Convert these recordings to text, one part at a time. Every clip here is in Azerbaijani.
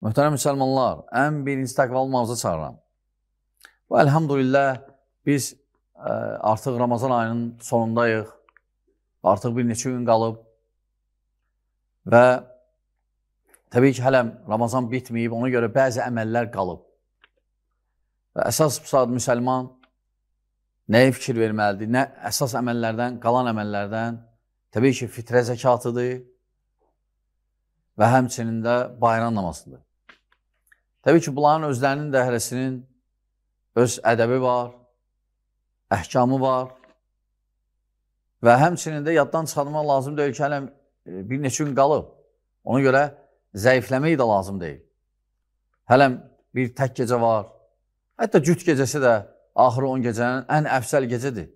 Möhtərəm müsəlmanlar, ən birinci təqva olmağınıza çağıram. Və əlhamdülillah biz ə, artıq Ramazan ayının sonundayıq. Artıq bir neçə gün qalıb. Və təbii ki, hələ Ramazan bitməyib, ona görə bəzi əməllər qalıb. Və əsas saat müsəlman nəyə fikir verməlidir? Nə əsas əməllərdən, qalan əməllərdən təbii ki, fitrə zəkatıdır və həmçinin də bayram namazıdır. Təbii ki, bunların özlərinin də hərəsinin öz ədəbi var, əhkamı var və həmçinin də yaddan çıxarmaq lazım deyil ki, hələm e, bir neçə gün qalıb. Ona görə zəifləmək də lazım deyil. Hələm bir tək gecə var. Hətta cüt gecəsi də axırı 10 gecənin ən əfsəl gecədir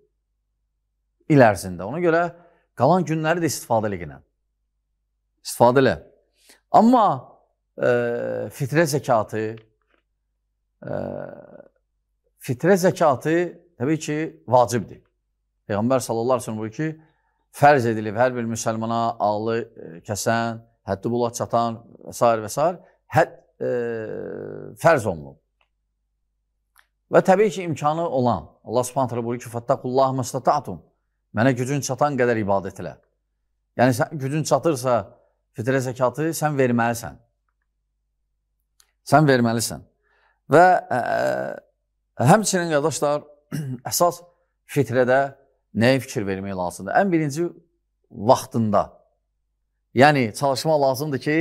il ərzində. Ona görə qalan günləri də istifadə elə. İstifadə elə. Amma fitrə zəkatı, fitrə zəkatı təbii ki, vacibdir. Peyğəmbər sallallahu əleyhi və səlləm buyurur ki, fərz edilib hər bir müsəlmana ağlı kəsən, həddi bula çatan və s. və s. hədd e, fərz olunub. Və təbii ki, imkanı olan Allah Subhanahu taala buyurur ki, "Fattaqullah mastata'tum." Mənə gücün çatan qədər ibadət elə. Yəni sən gücün çatırsa fitrə zəkatı sən verməlisən. Sən verməlisən. Və ə, e, e, həmçinin qardaşlar, əsas fitrədə nəyə fikir vermək lazımdır? Ən birinci vaxtında. Yəni, çalışmaq lazımdır ki,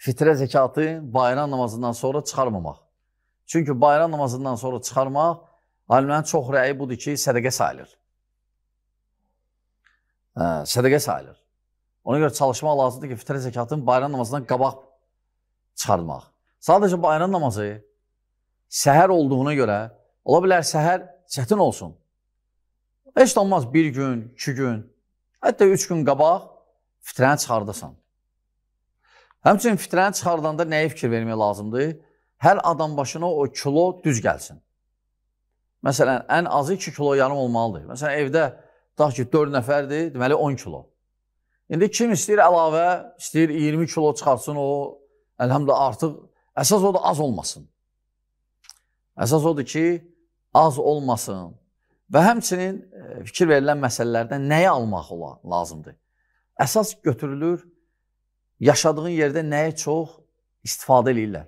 fitrə zəkatı bayram namazından sonra çıxarmamaq. Çünki bayram namazından sonra çıxarmaq, alimlərin çox rəyi budur ki, sədəqə sayılır. Ə, e, sədəqə sayılır. Ona görə çalışmaq lazımdır ki, fitrə zəkatını bayram namazından qabaq çıxarmaq. Sadəcə bayram namazı səhər olduğuna görə, ola bilər səhər çətin olsun. Heç olmaz bir gün, iki gün, hətta üç gün qabaq fitrəni çıxardasan. Həmçinin fitrəni çıxardanda nəyə fikir vermək lazımdır? Hər adam başına o kilo düz gəlsin. Məsələn, ən azı 2 kilo yarım olmalıdır. Məsələn, evdə tutaq ki, 4 nəfərdir, deməli 10 kilo. İndi kim istəyir əlavə, istəyir 20 kilo çıxartsın o, əlhəmdə artıq Əsas odur, az olmasın. Əsas odur ki, az olmasın. Və həmçinin e, fikir verilən məsələlərdən nəyə almaq ola, lazımdır? Əsas götürülür, yaşadığın yerdə nəyə çox istifadə eləyirlər.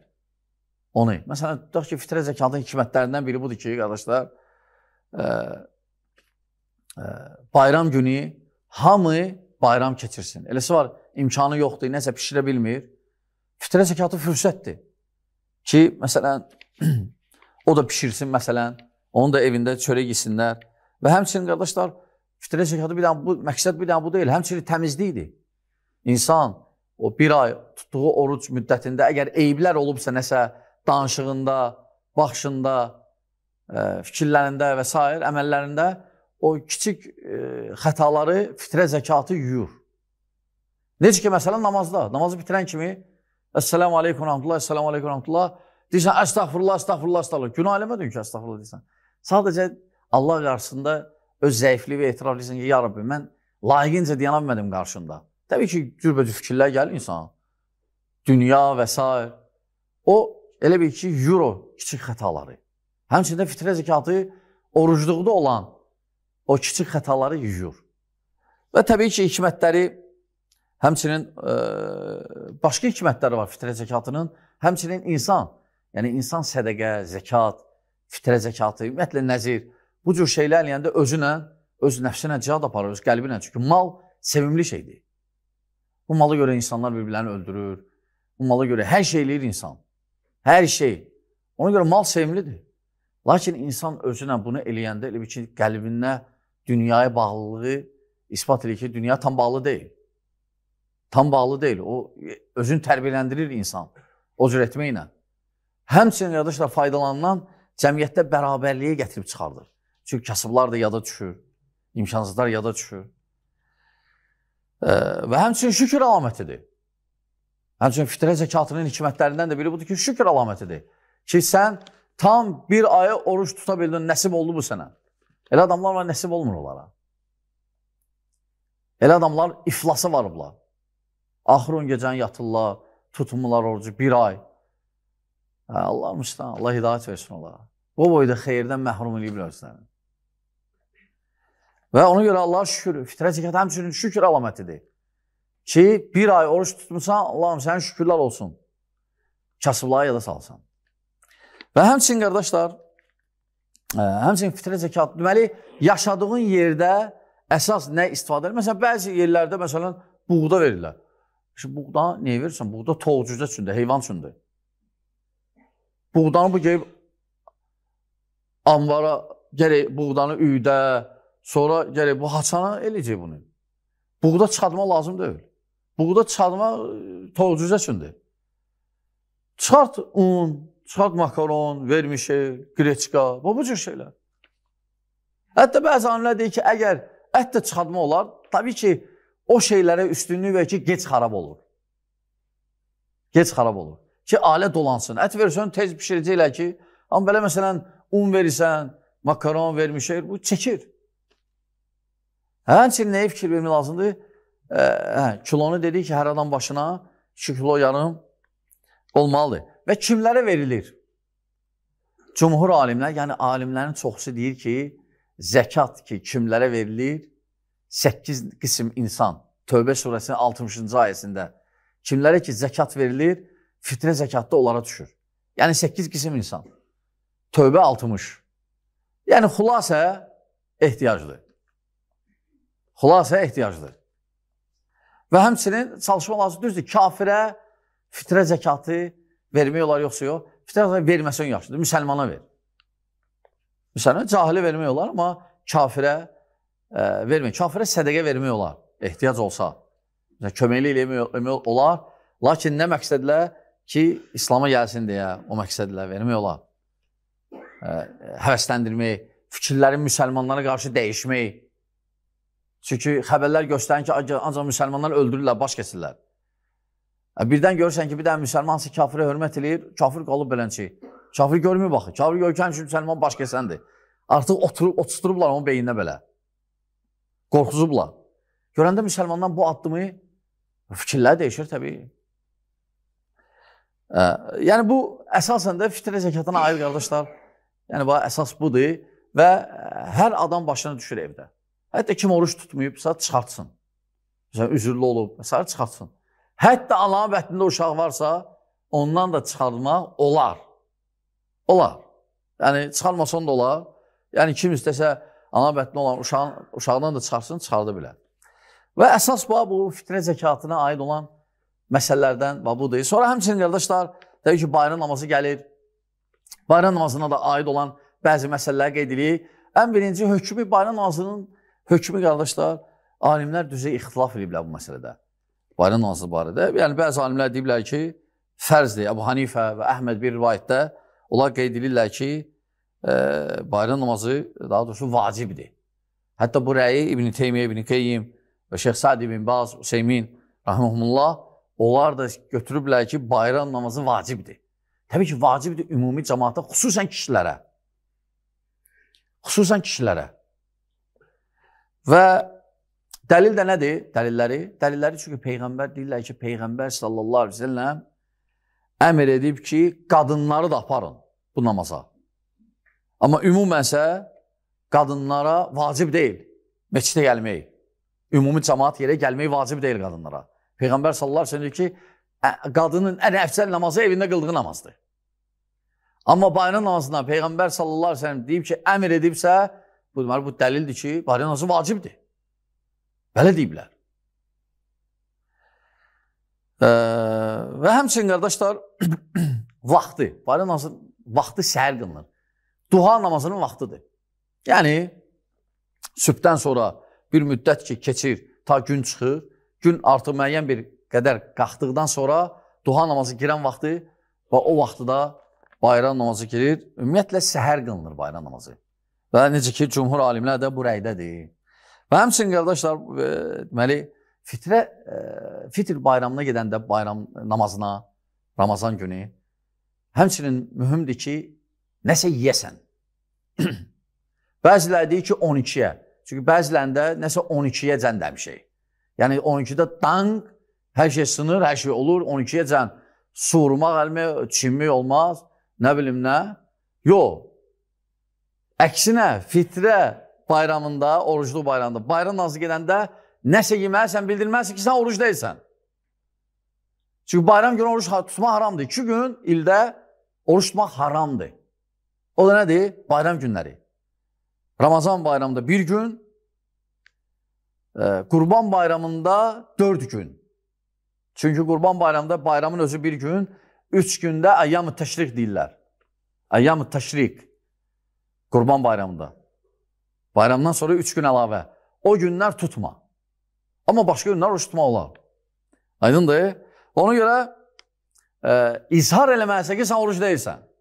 Onu. Məsələn, tutaq ki, fitrə zəkatın hikmətlərindən biri budur ki, qardaşlar, ə, e, ə, e, bayram günü hamı bayram keçirsin. Eləsi var, imkanı yoxdur, nəsə pişirə bilmir. Fitrə zəkatı fürsətdir ki, məsələn, o da pişirsin, məsələn, onu da evində çörək yesinlər. Və həmçinin, qardaşlar, fitrə zəkatı bir dənə, bu, məqsəd bir dənə bu deyil, həmçinin təmizlikdir. İnsan o bir ay tutduğu oruc müddətində əgər eyiblər olubsa nəsə, danışığında, baxışında, e, fikirlərində və s. əməllərində o kiçik e, xətaları fitrə zəkatı yuyur. Necə ki, məsələn, namazda. Namazı bitirən kimi Əssəlamu aleykum, rəhmətullah, əssəlamu aleykum, rəhmətullah. Deyirsən, əstəğfurullah, əstəğfurullah, əstəğfurullah. Günah eləmədin ki, əstəğfurullah deyirsən. Sadəcə Allah qarşısında öz zəifliyi və etiraf edirsən ki, ya Rabbi, mən layiqincə deyana bilmədim qarşında. Təbii ki, cürbəcür fikirlər gəlir insana. Dünya və s. O, elə bir ki, euro kiçik xətaları. Həmçində fitrə zəkatı orucluqda olan o kiçik xətaları yuyur. Və təbii ki, hikmətləri Həmçinin ə, e, başqa hikmətləri var fitrə zəkatının. Həmçinin insan, yəni insan sədəqə, zəkat, fitrə zəkatı, ümumiyyətlə nəzir, bu cür şeylər eləyəndə özünə, öz nəfsinə cihad aparır, öz qəlbinə. Çünki mal sevimli şeydir. Bu mala görə insanlar bir-birlərini öldürür. Bu mala görə hər şey eləyir insan. Hər şey. Ona görə mal sevimlidir. Lakin insan özünə bunu eləyəndə elə bir ki, qəlbinə dünyaya bağlılığı isbat edir ki, dünya tam bağlı deyil tam bağlı deyil. O e, özün tərbiyələndirir insan o cür etməklə. Həmçinin yadışla faydalanan cəmiyyətdə bərabərliyə gətirib çıxardır. Çünki kasıblar da yada düşür, imkansızlar yada düşür. E, və həmçinin şükür əlamətidir. Həmçinin fitrə zəkatının hikmətlərindən də biri budur ki, şükür əlamətidir. Ki sən tam bir aya oruç tuta bildin, nəsib oldu bu sənə. Elə adamlar var, nəsib olmur onlara. Elə adamlar iflasa varıblar. Axırın gecən yatırlar, tutmurlar orucu bir ay. Hə, Allah müstəhan, Allah hidayət versin onlara. Bu boyda xeyirdən məhrum eləyiblər özlərini. Və ona görə Allah şükür, fitrə zəkat həmçinin şükür əlamətidir. Ki, bir ay oruç tutmusan, Allahım sənin şükürlər olsun. Kasıblığa yada salsan. Və həmçinin qardaşlar, hə, həmçinin fitrə zəkat, deməli, yaşadığın yerdə əsas nə istifadə edir? Məsələn, bəzi yerlərdə, məsələn, buğda verirlər. İşte buğda niyə verirsən? Buğda toğucuca üçündür, heyvan üçündür. Buğdanı bu gəlib anvara, gərək buğdanı üydə, sonra gərək bu haçana eləyəcək bunu. Buğda çıxadma lazım deyil. Buğda çıxadma e, toğucuca üçündür. Çıxart un, çıxart makaron, vermişi, greçka, bu, bu cür şeylər. Hətta bəzi anilər deyir ki, əgər ət də çıxadma olar, tabii ki, o şeylərə üstünlük verir ki, gec xarab olur. Gec xarab olur. Ki, alə dolansın. Ət verirsən, tez pişirəcək elə ki, amma belə məsələn, un verirsən, makaron vermiş şey, bu çəkir. Həmçinin nəyə fikir vermək lazımdır? Ə, hə, kilonu dedik ki, hər adam başına 2 kilo yarım olmalıdır. Və kimlərə verilir? Cumhur alimlər, yəni alimlərin çoxusu deyir ki, zəkat ki, kimlərə verilir? 8 qism insan Tövbə surəsinin 60-cı ayəsində kimlərə ki zəkat verilir, fitrə zəkatda onlara düşür. Yəni 8 qism insan. Tövbə 60. Yəni xülasə ehtiyacdır. Xülasə ehtiyacdır. Və həmçinin çalışma lazım düzdür. Kafirə fitrə zəkatı vermək olar yoxsa yox. Fitrə zəkatı verməsən yaxşıdır. Müsəlmana ver. Müsəlmana cahili vermək olar, amma kafirə vermək. Kafirə sədəqə vermək olar, ehtiyac olsa. Məsələn, köməkli eləmək olar. Lakin nə məqsədlə ki, İslama gəlsin deyə o məqsədlə vermək olar. Həvəsləndirmək, fikirlərin müsəlmanlara qarşı dəyişmək. Çünki xəbərlər göstərir ki, ancaq müsəlmanlar öldürürlər, baş keçirlər. Birdən görürsən ki, bir dənə müsəlman hansı kafirə hörmət eləyir, kafir qalıb belənçi. Kafir görmür baxı. Kafir görkən üçün müsəlman baş keçəndir. Artıq oturub, otusturublar onun beyninə belə. Qorxuzublar. Görəndə müsəlmandan bu addımı fikirlər dəyişir təbii. Ə, yəni bu əsasən də fitrə zəkatına aid qardaşlar. Yəni bu əsas budur və hər adam başına düşür evdə. Hətta kim oruç tutmayıbsa çıxartsın. Məsələn üzürlü olub, məsələn çıxartsın. Hətta ananın bətnində uşaq varsa, ondan da çıxarmaq olar. Olar. Yəni çıxarmasan da olar. Yəni kim istəsə ana bətni olan uşağın, uşaqdan da çıxarsın, çıxardı bilər. Və əsas bab bu fitrə zəkatına aid olan məsələlərdən budur. Sonra həmçinin qardaşlar, deyir ki, bayram namazı gəlir. Bayram namazına da aid olan bəzi məsələlər qeyd edirik. Ən birinci hökmü bayram namazının hökmü qardaşlar, alimlər düzə ixtilaf ediblər bu məsələdə. Bayram namazı barədə. Yəni bəzi alimlər deyiblər ki, fərzdir. Əbu Hanifə və Əhməd bir rivayətdə onlar qeyd edirlər ki, bayram namazı daha doğrusu vacibdir. Hətta bu rəyi İbn-i Teymiyyə, İbn-i Qeyyim və Şeyx Sadi ibn Baz, Hüseymin, Rahimullah, onlar da götürüblər ki, bayram namazı vacibdir. Təbii ki, vacibdir ümumi cəmaata, xüsusən kişilərə. Xüsusən kişilərə. Və dəlil də nədir? Dəlilləri? Dəlilləri çünki Peyğəmbər deyirlər ki, Peyğəmbər sallallahu aleyhi ve selləm əmr edib ki, qadınları da aparın bu namaza. Amma ümumənsə qadınlara vacib deyil meçidə gəlmək. Ümumi cəmaat yerə gəlmək vacib deyil qadınlara. Peyğəmbər sallallahu əleyhi və səlləm deyir ki, qadının ən əfsəl namazı evində qıldığı namazdır. Amma bayram namazına Peyğəmbər sallallahu əleyhi və səlləm deyib ki, əmr edibsə, bu deməli bu dəlildir ki, bayram namazı vacibdir. Belə deyiblər. Ə, və həmçinin qardaşlar vaxtı, bayram namazı vaxtı səhər qılınır duha namazının vaxtıdır. Yəni, sübdən sonra bir müddət ki, keçir, ta gün çıxır, gün artıq müəyyən bir qədər qalxdıqdan sonra duha namazı girən vaxtı və o vaxtı da bayram namazı girir. Ümumiyyətlə, səhər qılınır bayram namazı. Və necə ki, cümhur alimlər də bu rəydədir. Və həmçin, qardaşlar, e, deməli, fitrə, e, fitr bayramına gedəndə bayram namazına, Ramazan günü, həmçinin mühümdir ki, nəsə yiyəsən. Bəziləri deyir ki, 12-yə. Çünki bəzilərində nəsə 12-yə cən demişik. Yəni 12-də danq, hər şey sınır, hər şey olur, 12-yə cən surmaq əlmi, çinmək olmaz, nə bilim nə. Yox. Əksinə, fitrə bayramında, oruclu bayramda, bayram nazı gedəndə nəsə yeməlisən, bildirməlisən ki, sən oruc deyilsən. Çünki bayram günü oruc tutmaq haramdır. İki gün ildə oruç tutmaq haramdır. O da nədir? Bayram günleri. Ramazan bayramında bir gün, Kurban e, bayramında dört gün. Çünkü Kurban bayramında bayramın özü bir gün, üç günde əyyam-ı təşriq deyirlər. Əyyam-ı təşriq. Qurban bayramında. Bayramdan sonra üç gün əlavə. O günler tutma. Ama başka günler oruç tutmaq olar. Aydındır? Ona göre e, izhar eləməyəsə ki, sən oruc deyilsən.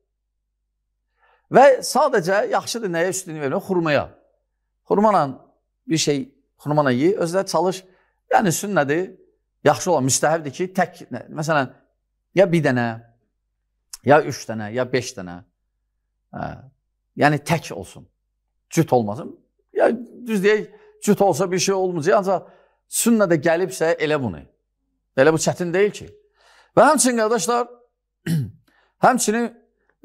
Və sadəcə yaxşıdır nəyə üstünlük vermək? Xurmaya. Xurmana bir şey, xurmana ye, özlə çalış. Yəni sünnədir, yaxşı olan müstəhəbdir ki, tək, məsələn, ya bir dənə, ya üç dənə, ya beş dənə. Hə, yəni tək olsun, cüt olmasın. Ya düz deyək, cüt olsa bir şey olmayacaq, ancaq sünnədə gəlibsə elə bunu. Elə bu çətin deyil ki. Və həmçinin, qardaşlar, həmçinin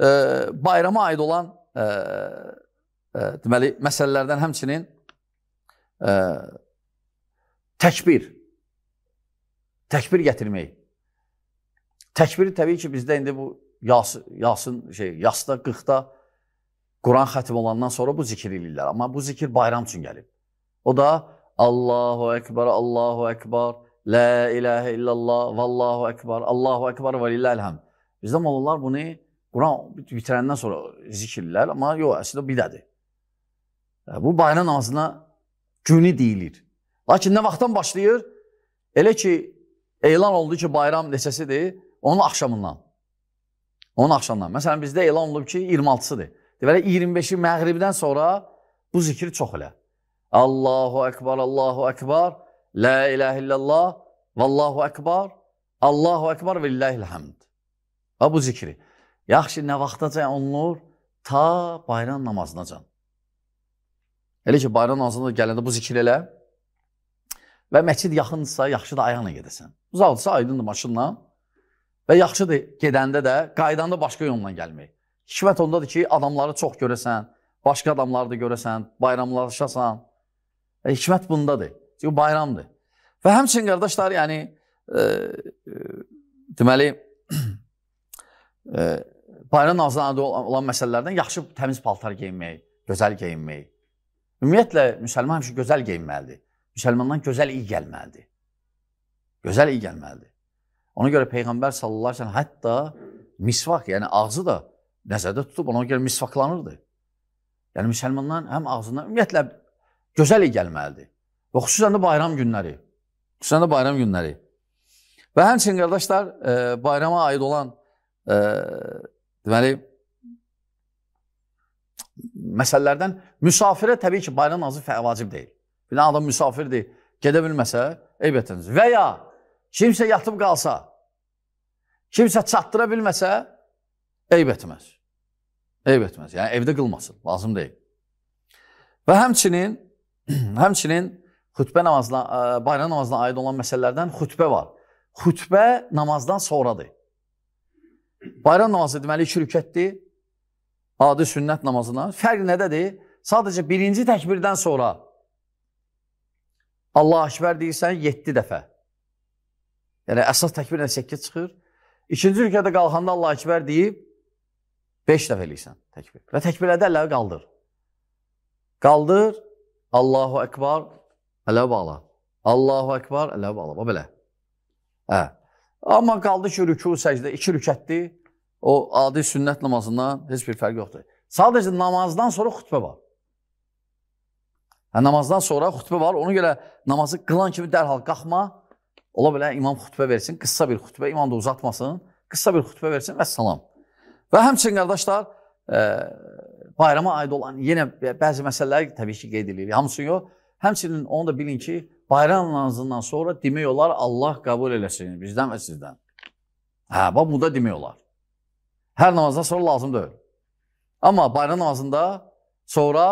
e, bayrama aid olan e, e, deməli, məsələlərdən həmçinin e, təkbir, təkbir gətirmək. Təkbiri təbii ki, bizdə indi bu yas, yasın, şey, yasda, qıqda Quran xətim olandan sonra bu zikir eləyirlər. Amma bu zikir bayram üçün gəlib. O da Allahu Ekber, Allahu Ekber, La ilahe illallah, Vallahu Ekber, Allahu Ekber və lillahil hamd. Bizdə mollalar bunu Quran bitirəndən sonra zikirlər, amma yox, əslində bidədir. Bu bayram namazına günü deyilir. Lakin nə vaxtdan başlayır? Elə ki, elan oldu ki, bayram neçəsidir, onun axşamından. Onun axşamından. Məsələn, bizdə elan olub ki, 26-sıdır. Deməli, 25-i məğribdən sonra bu zikri çox elə. Allahu Ekber, Allahu Ekber, La ilahe illallah, Vallahu Ekber, Allahu Ekber ve lillahil hamd. Və bu zikri. Yaxşı, nə vaxtacan olunur? Ta bayram namazınacan. Elə ki, bayram namazına gələndə bu zikir elə və məçid yaxındırsa, yaxşı da ayağına gedəsən. Uzaqdırsa, aydındır maşınla və yaxşıdır gedəndə də, qaydanda başqa yolla gəlmək. Hikmət ondadır ki, adamları çox görəsən, başqa adamları da görəsən, bayramlaşasan. E, hikmət bundadır. Çünki bayramdır. Və həmçinin qardaşlar, yəni, e, e, deməli, e, bayram nazirlərində olan məsələlərdən yaxşı təmiz paltar geyinmək, gözəl geyinmək. Ümumiyyətlə müsəlman həmişə gözəl geyinməlidir. Müsəlmandan gözəl iyi gəlməlidir. Gözəl iyi gəlməlidir. Ona görə peyğəmbər sallallahu əleyhi və səlləm hətta misvak, yəni ağzı da nəzərdə tutub ona görə misvaklanırdı. Yəni müsəlmandan həm ağzından ümumiyyətlə gözəl iyi gəlməlidir. Və xüsusən də bayram günləri. Xüsusən də bayram günləri. Və həmçinin qardaşlar, e, bayrama aid olan e, Deməli, məsələlərdən müsafirə təbii ki, bayram nazı vacib deyil. Bir dənə adam müsafir deyil, gedə bilməsə, eyb etiniz. Və ya kimsə yatıb qalsa, kimsə çatdıra bilməsə, eyb etməz. Eyb etməz, yəni evdə qılmasın, lazım deyil. Və həmçinin, həmçinin xütbə namazına, e, bayram namazına aid olan məsələlərdən xütbə var. Xütbə namazdan sonradır. Bayram namazı deməli iki rükətdir. Adi sünnət namazına. Fərq nədədir? Sadəcə birinci təkbirdən sonra Allah əkbər deyirsən 7 dəfə. Yəni əsas təkbirlə 8 çıxır. İkinci rükədə qalxanda Allah əkbər deyib 5 dəfə eləyirsən təkbir. Və təkbirlədə əlləri qaldır. Qaldır, Allahu əkbar, ələ bağla. Allahu əkbar, ələ bağla. Belə. Hə. Amma qaldı ki, rüku, səcdə, iki rükətdir. O adi sünnət namazından heç bir fərq yoxdur. Sadəcə namazdan sonra xütbə var. Hə, namazdan sonra xütbə var. Ona görə namazı qılan kimi dərhal qalxma. Ola bilər imam xütbə versin, qısa bir xütbə, imam da uzatmasın. Qısa bir xütbə versin və salam. Və həmçinin qardaşlar, e, bayrama aid olan yenə bəzi məsələlər təbii ki, qeyd edirik. Hamısı yox. Həmçinin onu da bilin ki, bayram namazından sonra demək olar Allah qəbul eləsin bizdən və sizdən. Hə, bax bu da demək olar. Hər namazdan sonra lazım deyil. Amma bayram namazında sonra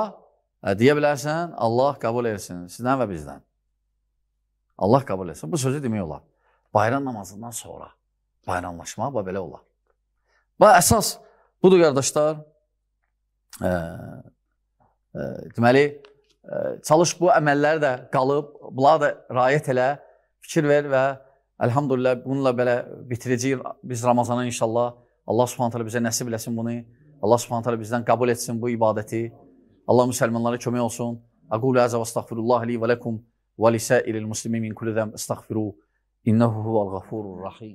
ə, e, deyə bilərsən Allah qəbul eləsin sizdən və bizdən. Allah qəbul eləsin. Bu sözü demək olar. Bayram namazından sonra bayramlaşma bax belə olar. Bax əsas budur qardaşlar. Ə, e, ə, e, deməli Çalış bu əməllər də qalıb, bunlara da riayət elə, fikir ver və elhamdülillah bununla belə bitirəcəyik biz Ramazanı inşallah. Allah Subhanahu taala bizə nəsib eləsin bunu. Allah Subhanahu taala bizdən qəbul etsin bu ibadəti. Allah müsəlmanlara kömək olsun. Aqulu azə və astəğfirullah li və lekum və lisairil muslimin min kulli zəm. Estəğfiru innehu huvel gafurur rahim.